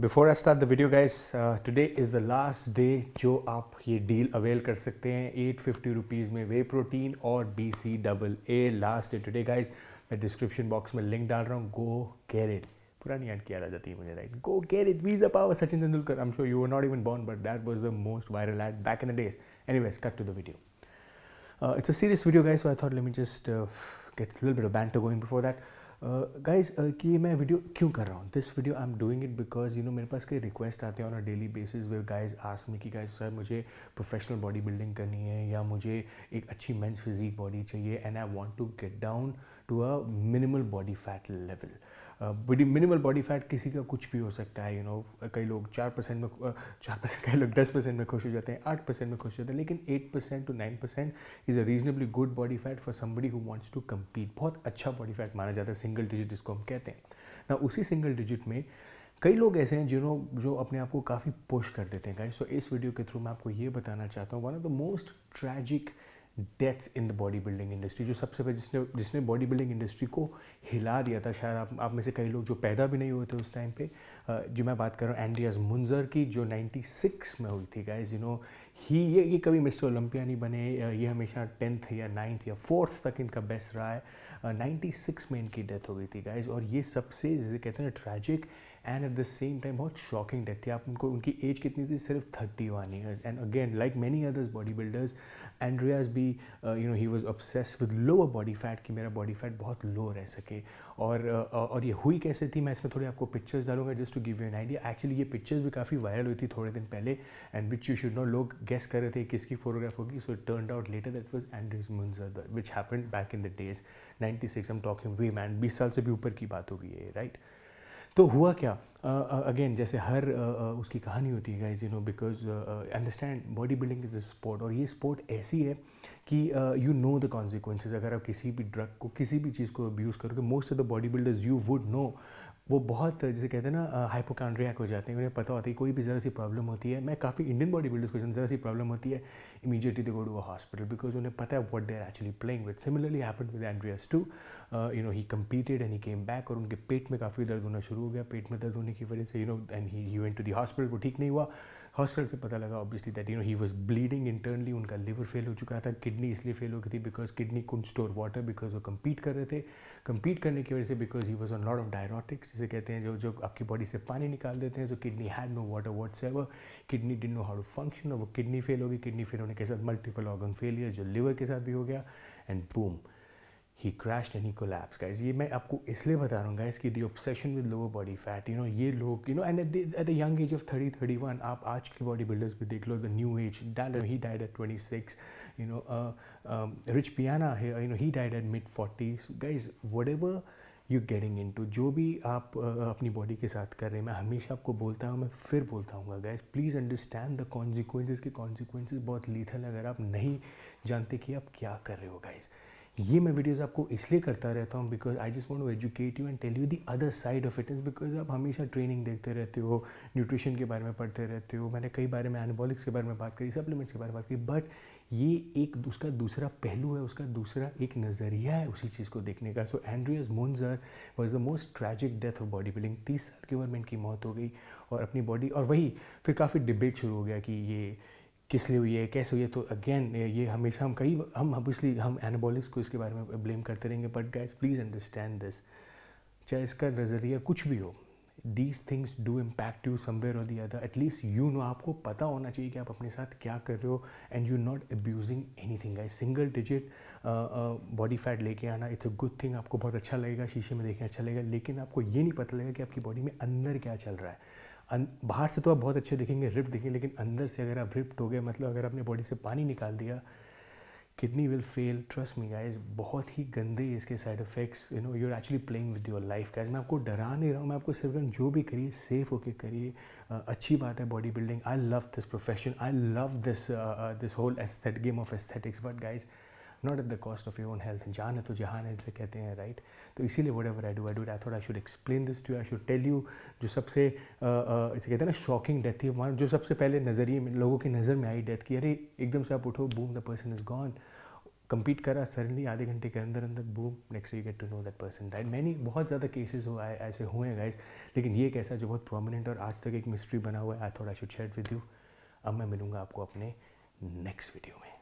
Before I start the video guys today is the last day जो आप ये deal avail कर सकते हैं एट फिफ्टी रुपीज़ में वे प्रोटीन और B C double A last day today guys मैं डिस्क्रिप्शन बॉक्स में लिंक डाल रहा हूँ गो कैरेट पुरानी याद किया जाती है मुझे right go carrot with a power Sachin Tendulkar I am sure you are not even born but that was the most viral ad back in the days anyways cut to the video it's a serious video guys so I thought let me just get little bit of to going before that guys uh, uh, कि मैं वीडियो क्यों कर रहा हूँ this video I am doing it because you know मेरे पास कई रिक्वेस्ट आते हैं ऑन अ डेली बेसिस वे गाइज आस मी कि गाइज सर मुझे प्रोफेशनल बॉडी बिल्डिंग करनी है या मुझे एक अच्छी मेंस फिजिक बॉडी चाहिए and I want to get down to a minimal body fat level minimal body fat किसी का कुछ भी हो सकता है यू you नो know, कई लोग चार परसेंट में चार परसेंट कई लोग दस परसेंट में खुश हो जाते हैं आठ परसेंट में खुश हो जाते हैं लेकिन eight percent to nine percent is a reasonably good body fat for somebody who wants to compete बहुत अच्छा बॉडी फैट माना जाता है सिंगल डिजिट जिसको हम कहते हैं ना उसी सिंगल डिजिट में कई लोग ऐसे हैं जिन्हों जो अपने आप को काफ़ी पुश कर देते हैं गाइस सो so, इस वीडियो के थ्रू मैं आपको ये बताना चाहता हूँ one of the most tragic deaths in the body building industry जो सबसे पहले जिसने जिसने बॉडी बिल्डिंग इंडस्ट्री को हिला दिया था शायद आप आप में से कई लोग जो पैदा भी नहीं हुए थे उस टाइम पे जो मैं बात कर रहा हूँ एंड्रियाज मुंजर की जो 96 में हुई थी गाइज यू नो ही ये ये कभी मिस्टर ओलंपिया नहीं बने ये हमेशा टेंथ या नाइन्थ या फोर्थ तक इनका बेस्ट रहा है नाइन्टी सिक्स में इनकी डेथ हो गई थी गाइज और ये सबसे जिसे कहते हैं tragic and at the same time बहुत शॉकिंग डेथ थी आप उनको उनकी एज कितनी थी सिर्फ thirty one years and again like many others body builders Andreas भी you know he was obsessed with lower body fat कि मेरा बॉडी फैट बहुत लो रह सके और uh, uh, और ये हुई कैसे थी मैं इसमें थोड़ी आपको पिक्चर्स डालूंगा just to give you an idea actually ये पिक्चर्स भी काफ़ी वायरल हुई थी थोड़े दिन पहले and which you should know लोग गेस कर रहे थे किसकी फोटोग्राफ होगी so turn out later that was Andreas Munzer which happen back in the days ninety six am talking way man बीस साल से भी ऊपर की बात होगी ये राइट right? तो हुआ क्या अगेन uh, जैसे हर uh, उसकी कहानी होती है guys you know because understand body building is a sport और ये स्पोर्ट ऐसी है कि यू नो द कॉन्सिक्वेंसेज अगर आप किसी भी ड्रग को किसी भी चीज़ को अब्यूज़ करोगे most of the body builders you would know वो बहुत जैसे कहते हैं ना हाइपोकांड्रियाक हो जाते हैं उन्हें पता होता है कोई भी ज़रा सी प्रॉब्लम होती है मैं काफ़ी इंडियन बॉडी बिल्डर्स को ज़रा सी प्रॉब्लम होती है immediately they go to a hospital because उन्हें पता है what there actually playing with similarly happen with Andreas too you know he competed and he came back और उनके पेट में काफ़ी दर्द होना शुरू हो गया पेट में दर्द होने की वजह से you know and he went to the hospital वो ठीक नहीं हुआ हॉस्पिटल से पता लगा obviously that you know he was bleeding internally उनका लिवर फेल हो चुका था किडनी इसलिए फेल हो गई थी because kidney can store water because वो कम्पीट कर रहे थे कम्पीट करने की वजह से because he was on lot of diuretics जिसे कहते हैं जो जो आपकी बॉडी से पानी निकाल देते हैं तो kidney had no water whatever kidney didn't know how to function वो किडनी फेल होगी किडनी फेल होने के साथ मल्टीपल ऑर्गन फेलियर जो लिवर के साथ भी हो गया and boom he crash and he collapse guys ये मैं आपको इसलिए बता रहा हूँ गाइज की the obsession with lower body fat you know ये लोग you know and at the young age of thirty thirty one आप आज के बॉडी बिल्डर्स भी देख लो the new age Dallas he died at twenty six you know Rich Piana है you know he died at mid forties guys whatever you getting into जो भी आप uh, अपनी बॉडी के साथ कर रहे हैं मैं हमेशा आपको बोलता हूँ मैं फिर बोलता हूँ guys please understand the consequences के कॉन्सिक्वेंसेज बहुत लीथल अगर आप नहीं जानते कि आप क्या कर रहे हो गाइज़ ये मैं वीडियोस आपको इसलिए करता रहता हूँ because I just want to educate you and tell you the other side of it is because आप हमेशा ट्रेनिंग देखते रहते हो न्यूट्रिशन के बारे में पढ़ते रहते हो मैंने कई बारे में एनाबॉलिक्स के बारे में बात करी सप्लीमेंट्स के बारे में बात करी बट ये एक उसका दूसरा पहलू है उसका दूसरा एक नज़रिया है उसी चीज़ को देखने का so Andreas Munzer was the most tragic death of body building तीस साल की उम्र में इनकी मौत हो गई और अपनी बॉडी और वही फिर काफ़ी डिबेट शुरू हो गया कि ये किस लिए हुई है कैसे हुई है तो अगेन ये हमेशा हम कई हम ऑबियसली हम एनाबॉलिक्स को इसके बारे में ब्लेम करते रहेंगे but guys please understand this चाहे इसका नज़रिया कुछ भी हो these things do impact you somewhere और the other at least you know आपको पता होना चाहिए कि आप अपने साथ क्या कर रहे हो and you not abusing anything I single digit body fat लेके आना इट्स अ गुड थिंग आपको बहुत अच्छा लगेगा शीशे में देखें अच्छा लगेगा लेकिन आपको ये नहीं पता लगेगा कि आपकी बॉडी में अंदर क्या चल रहा है बाहर से तो आप बहुत अच्छे दिखेंगे रिप्ट दिखेंगे लेकिन अंदर से अगर आप रिप्ट हो गए मतलब अगर आपने बॉडी से पानी निकाल दिया kidney will fail trust me guys बहुत ही गंदे इसके side effects you know you are actually playing with your life guys मैं आपको डरा नहीं रहा हूँ मैं आपको सिर्फ जो भी करिए सेफ होके करिए अच्छी बात है body building I love this profession I love this this whole aesthete game of aesthetics but guys not at the cost of your own health जान है तो जहान है जिसे कहते हैं राइट तो इसीलिए whatever I do I do I I should explain this to I should tell you जो सबसे इसे कहते हैं ना शॉकिंग डेथ थी जो सबसे पहले नज़रिए लोगों की नज़र में आई डेथ की अरे एकदम से आप उठो boom the person is gone compete करा सडनली आधे घंटे के अंदर अंदर boom next you get to know that person right many बहुत ज़्यादा केसेज हुआ है ऐसे हुए हैं गाइज लेकिन ये एक ऐसा जो बहुत प्रोमिनेंट और आज तक एक मिस्ट्री बना हुआ है आई थोड़ा I should share with you अब मैं मिलूंगा आपको अपने नेक्स्ट वीडियो में